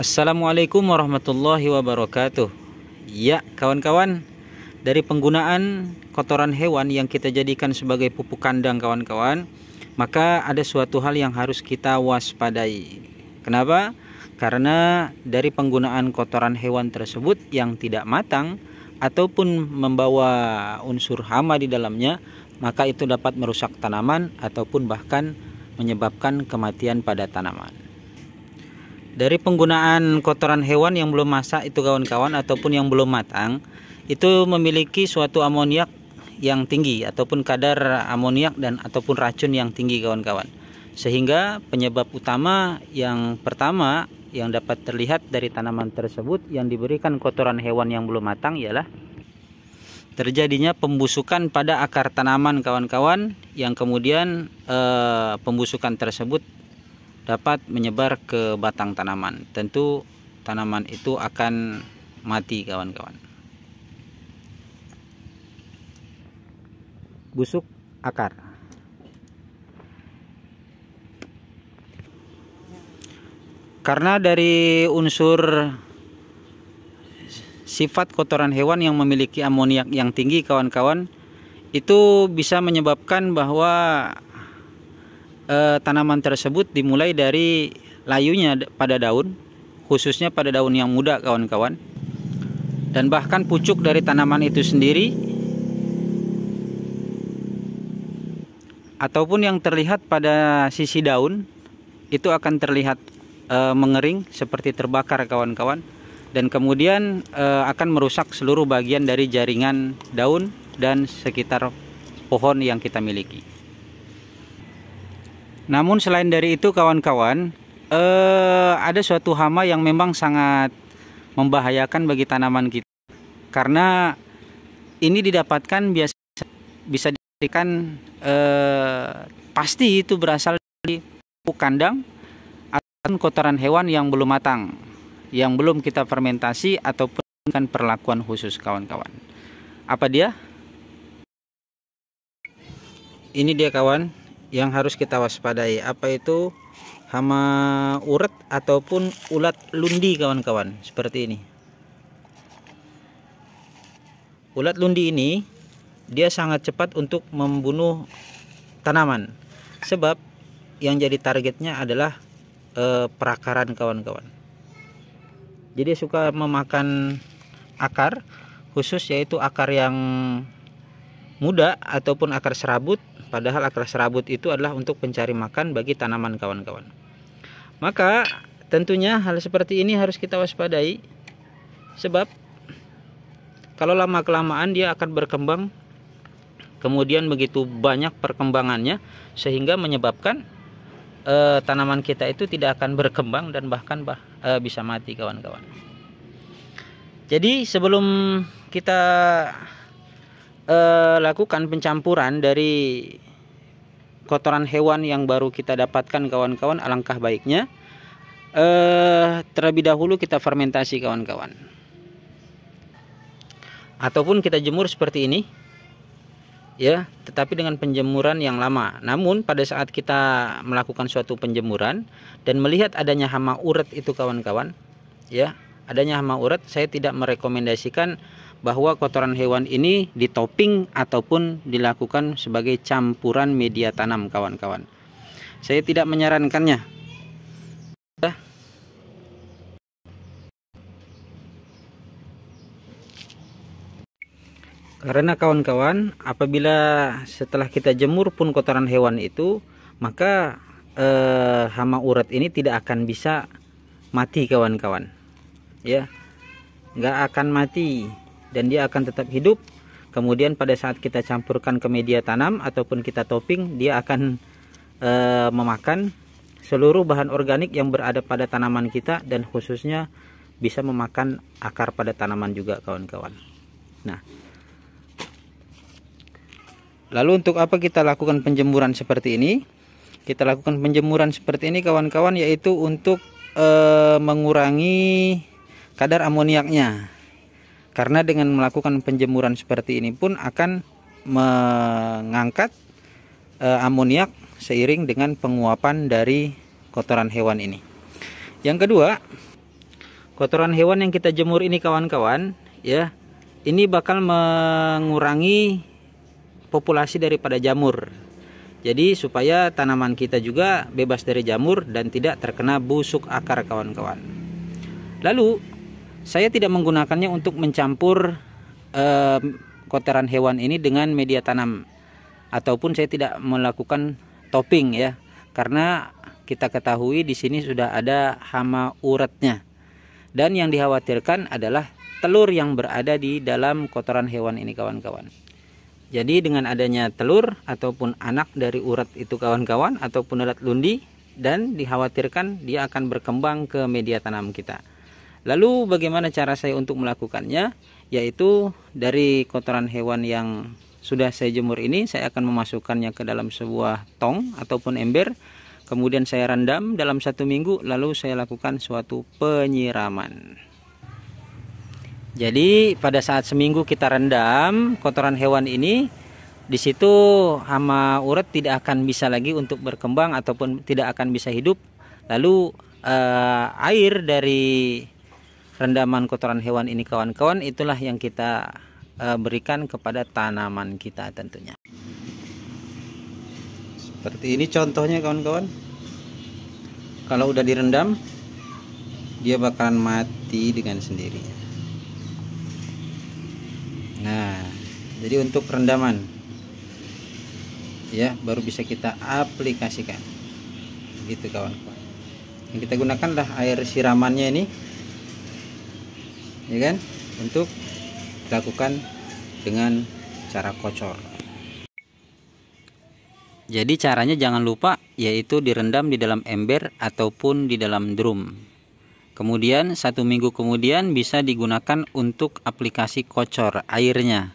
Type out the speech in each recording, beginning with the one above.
Assalamualaikum warahmatullahi wabarakatuh. Ya, kawan-kawan, dari penggunaan kotoran hewan yang kita jadikan sebagai pupuk kandang kawan-kawan, maka ada suatu hal yang harus kita waspadai. Kenapa? Karena dari penggunaan kotoran hewan tersebut yang tidak matang ataupun membawa unsur hama di dalamnya, maka itu dapat merusak tanaman ataupun bahkan menyebabkan kematian pada tanaman dari penggunaan kotoran hewan yang belum masak itu kawan-kawan ataupun yang belum matang itu memiliki suatu amoniak yang tinggi ataupun kadar amoniak dan ataupun racun yang tinggi kawan-kawan sehingga penyebab utama yang pertama yang dapat terlihat dari tanaman tersebut yang diberikan kotoran hewan yang belum matang ialah terjadinya pembusukan pada akar tanaman kawan-kawan yang kemudian e, pembusukan tersebut dapat menyebar ke batang tanaman. Tentu tanaman itu akan mati kawan-kawan. Busuk akar. Karena dari unsur sifat kotoran hewan yang memiliki amoniak yang tinggi kawan-kawan itu bisa menyebabkan bahwa eh, tanaman tersebut dimulai dari layunya pada daun, khususnya pada daun yang muda kawan-kawan. Dan bahkan pucuk dari tanaman itu sendiri ataupun yang terlihat pada sisi daun itu akan terlihat e, mengering seperti terbakar kawan-kawan dan kemudian e, akan merusak seluruh bagian dari jaringan daun dan sekitar pohon yang kita miliki. Namun selain dari itu kawan-kawan, eh, ada suatu hama yang memang sangat membahayakan bagi tanaman kita. Karena ini didapatkan biasa bisa diberikan eh, pasti itu berasal dari kandang atau kotoran hewan yang belum matang, yang belum kita fermentasi ataupun dengan perlakuan khusus kawan-kawan. Apa dia? Ini dia kawan, yang harus kita waspadai apa itu hama urat ataupun ulat lundi kawan-kawan seperti ini ulat lundi ini dia sangat cepat untuk membunuh tanaman sebab yang jadi targetnya adalah e, perakaran kawan-kawan jadi suka memakan akar khusus yaitu akar yang muda ataupun akar serabut Padahal akar serabut itu adalah untuk pencari makan bagi tanaman kawan-kawan. Maka tentunya hal seperti ini harus kita waspadai sebab kalau lama kelamaan dia akan berkembang kemudian begitu banyak perkembangannya sehingga menyebabkan e, tanaman kita itu tidak akan berkembang dan bahkan bah, e, bisa mati kawan-kawan. Jadi sebelum kita e, lakukan pencampuran dari kotoran hewan yang baru kita dapatkan kawan-kawan alangkah baiknya e, terlebih dahulu kita fermentasi kawan-kawan ataupun kita jemur seperti ini ya tetapi dengan penjemuran yang lama namun pada saat kita melakukan suatu penjemuran dan melihat adanya hama urat itu kawan-kawan ya adanya hama urat saya tidak merekomendasikan bahwa kotoran hewan ini ditoping ataupun dilakukan sebagai campuran media tanam kawan-kawan. Saya tidak menyarankannya. Karena kawan-kawan, apabila setelah kita jemur pun kotoran hewan itu, maka eh, hama urat ini tidak akan bisa mati kawan-kawan. Ya. nggak akan mati dan dia akan tetap hidup. Kemudian pada saat kita campurkan ke media tanam ataupun kita topping, dia akan e, memakan seluruh bahan organik yang berada pada tanaman kita dan khususnya bisa memakan akar pada tanaman juga kawan-kawan. Nah, lalu untuk apa kita lakukan penjemuran seperti ini? Kita lakukan penjemuran seperti ini kawan-kawan yaitu untuk e, mengurangi kadar amoniaknya. Karena dengan melakukan penjemuran seperti ini pun akan mengangkat e, amoniak seiring dengan penguapan dari kotoran hewan ini. Yang kedua, kotoran hewan yang kita jemur ini kawan-kawan, ya, ini bakal mengurangi populasi daripada jamur. Jadi supaya tanaman kita juga bebas dari jamur dan tidak terkena busuk akar kawan-kawan. Lalu saya tidak menggunakannya untuk mencampur eh, kotoran hewan ini dengan media tanam ataupun saya tidak melakukan topping ya karena kita ketahui di sini sudah ada hama uretnya dan yang dikhawatirkan adalah telur yang berada di dalam kotoran hewan ini kawan-kawan. Jadi dengan adanya telur ataupun anak dari urat itu kawan-kawan ataupun urat lundi dan dikhawatirkan dia akan berkembang ke media tanam kita. Lalu bagaimana cara saya untuk melakukannya? Yaitu dari kotoran hewan yang sudah saya jemur ini saya akan memasukkannya ke dalam sebuah tong ataupun ember. Kemudian saya rendam dalam satu minggu lalu saya lakukan suatu penyiraman. Jadi pada saat seminggu kita rendam kotoran hewan ini di situ hama urat tidak akan bisa lagi untuk berkembang ataupun tidak akan bisa hidup. Lalu eh, air dari rendaman kotoran hewan ini kawan-kawan itulah yang kita e, berikan kepada tanaman kita tentunya seperti ini contohnya kawan-kawan kalau udah direndam dia bakalan mati dengan sendirinya nah jadi untuk rendaman ya baru bisa kita aplikasikan gitu kawan-kawan yang kita gunakan gunakanlah air siramannya ini ya kan untuk dilakukan dengan cara kocor jadi caranya jangan lupa yaitu direndam di dalam ember ataupun di dalam drum kemudian satu minggu kemudian bisa digunakan untuk aplikasi kocor airnya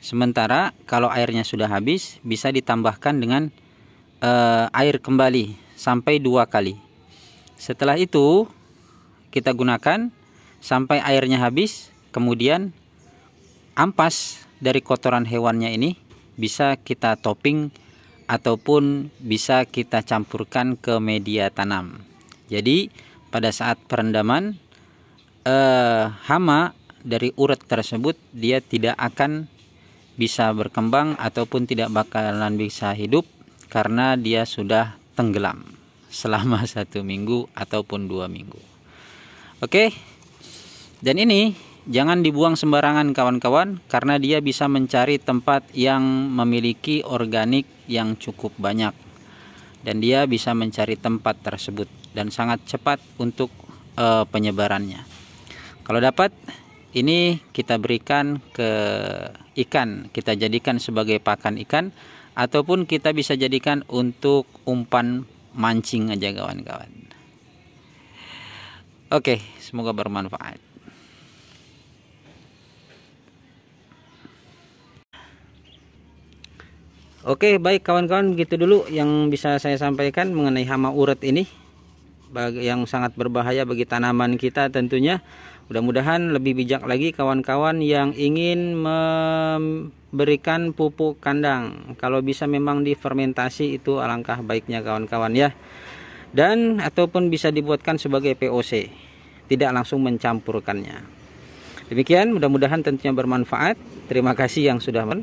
sementara kalau airnya sudah habis bisa ditambahkan dengan eh, air kembali sampai dua kali setelah itu kita gunakan sampai airnya habis kemudian ampas dari kotoran hewannya ini bisa kita topping ataupun bisa kita campurkan ke media tanam jadi pada saat perendaman eh, hama dari urat tersebut dia tidak akan bisa berkembang ataupun tidak bakalan bisa hidup karena dia sudah tenggelam selama satu minggu ataupun dua minggu. Oke, okay, dan ini jangan dibuang sembarangan kawan-kawan karena dia bisa mencari tempat yang memiliki organik yang cukup banyak. Dan dia bisa mencari tempat tersebut dan sangat cepat untuk e, penyebarannya. Kalau dapat ini kita berikan ke ikan, kita jadikan sebagai pakan ikan ataupun kita bisa jadikan untuk umpan mancing aja kawan-kawan. Oke, semoga bermanfaat. Oke baik kawan-kawan gitu dulu yang bisa saya sampaikan mengenai hama uret ini yang sangat berbahaya bagi tanaman kita tentunya mudah-mudahan lebih bijak lagi kawan-kawan yang ingin memberikan pupuk kandang kalau bisa memang difermentasi itu alangkah baiknya kawan-kawan ya dan ataupun bisa dibuatkan sebagai POC tidak langsung mencampurkannya demikian mudah-mudahan tentunya bermanfaat terima kasih yang sudah men